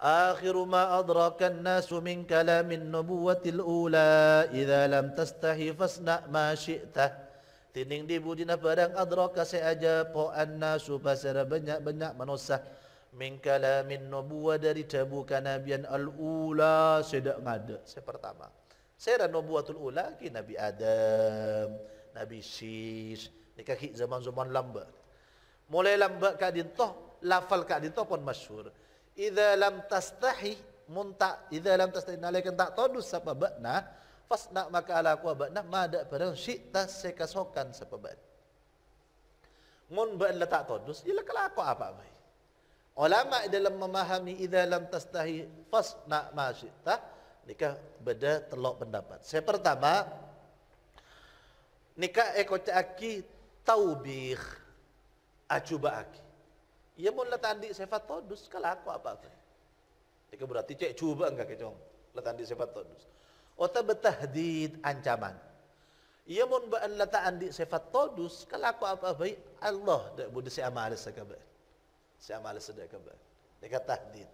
آخر ما أدرك الناس من كلام النبوة الأولى إذا لم تستحي فاصنع ما شئته Tinding di bujina barang adraka seaja po annasu pasara banyak-banyak manusia Min kalamin nubuwa dari tabu kanabian al-ula sedak ngada Se pertama Saya nubuwatul ula ki Nabi Adam Nabi Sis Ni kaki zaman-zaman lambat Mulai lambat kak dintoh Lafal kak dintoh pun masyur idza lam tastahi munta idza lam tastahi nalakan tak todus sapa bakna fasna maka ala ku bakna mada barang syi'ta sekasokan siapa bak mun ba'an la tak todus ila kelako apa mai ulama dalam memahami idza lam tastahi fasna ma syi'ta nikah beda telok pendapat saya pertama nikah ekocaki taubih acuba ah, aki Ia ya pun letak di sifat todus kalau aku apa ya tu? Ikan berarti cek cuba enggak kecong. Letak di sifat todus. Ota di ancaman. Ia pun bukan letak di sifat todus kalau aku apa baik Allah dah budi si amalis sekebet. Si amalis sedek kebet. Dia kata tahdid.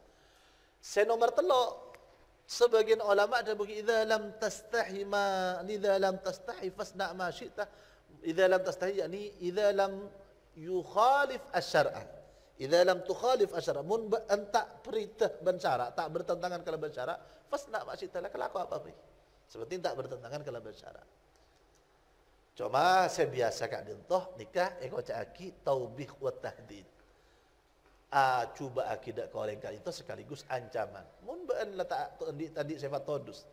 Saya nomor telok. Sebagian ulama dah bagi idza lam tastahi ma idza lam tastahi fasna ma syi'ta idza lam tastahi yakni idza lam yukhalif asy Idza lam tukhalif asyara mun entak perintah bencara tak bertentangan kalau bencara fasna masih telah kelaku apa pri. Seperti tak bertentangan kalau bencara. Cuma saya biasa kak dintoh nikah eko eh, caki taubih wa tahdid. A, ah, cuba akidah koreng kali itu sekaligus ancaman. Mun baan letak tadi tadi sifat todus.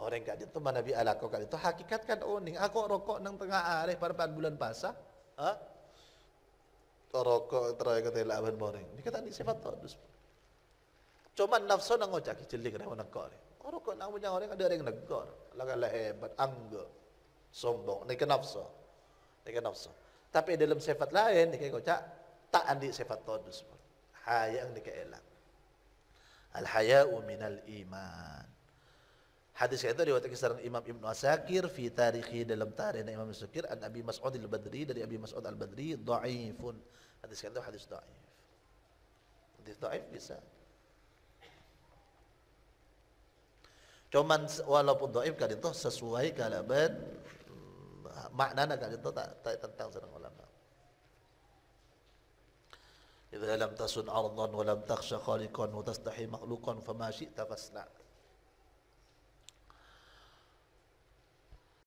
Orang kak dintoh mana bi ala kau kali itu hakikatkan oning oh, aku rokok nang tengah areh pada bulan pasah ah, Ha? rokok, terakhir kata laban boring. Dikata ni sifat tadus. Cuma nafsu nang ngojak jeling nang negor. Rokok nang punya orang ada orang negor. Laga hebat, angga, sombong. Ni nafsu. Ni nafsu. Tapi dalam sifat lain ni ngocak tak andi sifat tadus. Hayang ni elak, Al haya'u minal iman. Hadis itu diwatakan kisaran Imam Ibn Asakir fi tarikhi dalam tarikh Imam Asakir an Abi Mas'ud al-Badri dari Abi Mas'ud al-Badri dhaifun. Hadis itu hadis dhaif. Hadis dhaif bisa. Cuman walaupun dhaif kan itu sesuai kalaban hmm, maknanya kan itu tak, tak tentang seorang ulama. Idza lam tasun ardan wa lam takhsha khaliqan wa tastahi makhluqan fama syi'ta fasna'.